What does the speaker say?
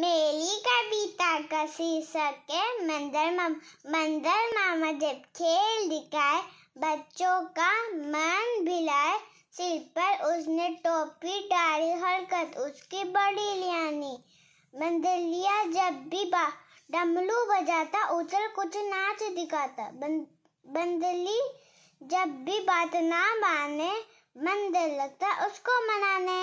मेरी कविता का शीर्षक है मंदर माम मंदर मामा जब खेल दिखाए बच्चों का मन भिलाए सिर पर उसने टोपी डाली हरकत उसकी बड़ी लियानी मंदलिया जब भी बा डमलू बजाता उछल कुछ नाच दिखाता बंदली जब भी बात ना माने मंदिर लगता उसको मनाने